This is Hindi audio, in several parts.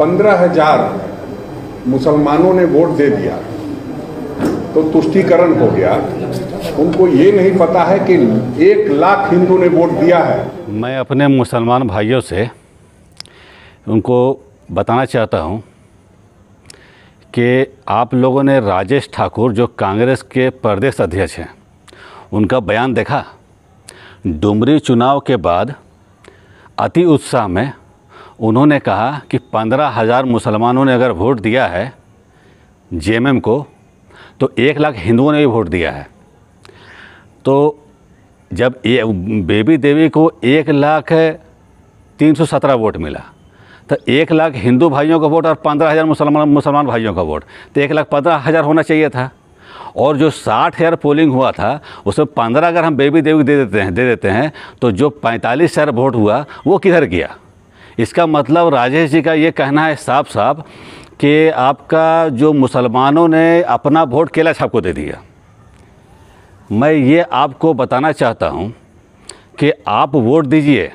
पंद्रह हजार मुसलमानों ने वोट दे दिया तो तुष्टीकरण हो गया उनको ये नहीं पता है कि एक लाख हिंदू ने वोट दिया है मैं अपने मुसलमान भाइयों से उनको बताना चाहता हूँ कि आप लोगों ने राजेश ठाकुर जो कांग्रेस के प्रदेश अध्यक्ष हैं उनका बयान देखा डुमरी चुनाव के बाद अति उत्साह में उन्होंने कहा कि पंद्रह हज़ार मुसलमानों ने अगर वोट दिया है जे को तो एक लाख हिंदुओं ने भी वोट दिया है तो जब ए, बेबी देवी को एक लाख तीन सौ सत्रह वोट मिला तो एक लाख हिंदू भाइयों का वोट और पंद्रह हज़ार मुसलमान मुसलमान भाइयों का वोट तो एक लाख पंद्रह हज़ार होना चाहिए था और जो साठ हज़ार पोलिंग हुआ था उसमें पंद्रह अगर हम बेबी देवी दे देते हैं दे देते हैं तो जो पैंतालीस हज़ार वोट हुआ वो किधर गया इसका मतलब राजेश जी का ये कहना है साफ साफ कि आपका जो मुसलमानों ने अपना वोट केला छाप को दे दिया मैं ये आपको बताना चाहता हूँ कि आप वोट दीजिए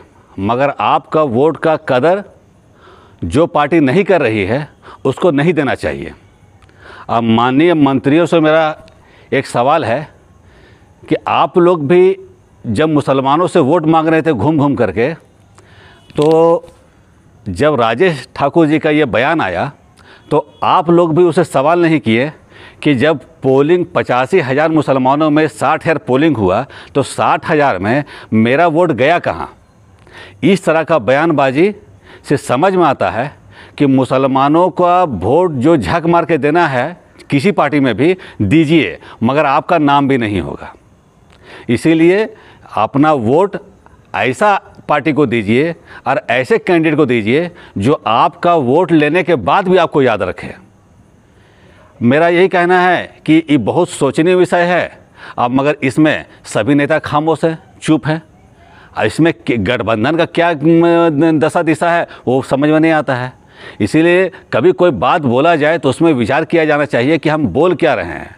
मगर आपका वोट का कदर जो पार्टी नहीं कर रही है उसको नहीं देना चाहिए अब माननीय मंत्रियों से मेरा एक सवाल है कि आप लोग भी जब मुसलमानों से वोट मांग रहे थे घूम घूम करके तो जब राजेश ठाकुर जी का ये बयान आया तो आप लोग भी उसे सवाल नहीं किए कि जब पोलिंग पचासी हज़ार मुसलमानों में साठ हज़ार पोलिंग हुआ तो साठ हज़ार में मेरा वोट गया कहाँ इस तरह का बयानबाजी से समझ में आता है कि मुसलमानों का वोट जो झक मार के देना है किसी पार्टी में भी दीजिए मगर आपका नाम भी नहीं होगा इसीलिए अपना वोट ऐसा पार्टी को दीजिए और ऐसे कैंडिडेट को दीजिए जो आपका वोट लेने के बाद भी आपको याद रखे मेरा यही कहना है कि ये बहुत सोचनीय विषय है अब मगर इसमें सभी नेता खामोश हैं चुप हैं और इसमें गठबंधन का क्या दशा दिशा है वो समझ में नहीं आता है इसीलिए कभी कोई बात बोला जाए तो उसमें विचार किया जाना चाहिए कि हम बोल क्या रहे हैं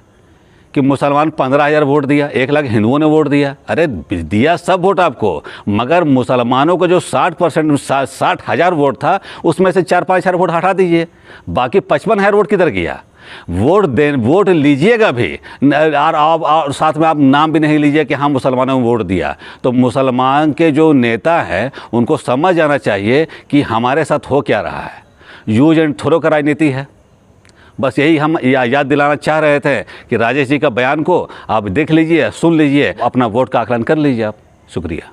कि मुसलमान पंद्रह हज़ार वोट दिया एक लाख हिंदुओं ने वोट दिया अरे दिया सब वोट आपको मगर मुसलमानों का जो साठ परसेंट साठ हज़ार वोट था उसमें से चार पाँच हज़ार वोट हटा दीजिए बाकी पचपन हज़ार वोट किधर गया वोट दे वोट लीजिएगा भी और आप और साथ में आप नाम भी नहीं लीजिए कि हाँ मुसलमानों ने वोट दिया तो मुसलमान के जो नेता हैं उनको समझ आना चाहिए कि हमारे साथ हो क्या रहा है यूज एंड थ्रो का राजनीति है बस यही हम या, याद दिलाना चाह रहे थे कि राजेश जी का बयान को आप देख लीजिए सुन लीजिए अपना वोट का आकलन कर लीजिए आप शुक्रिया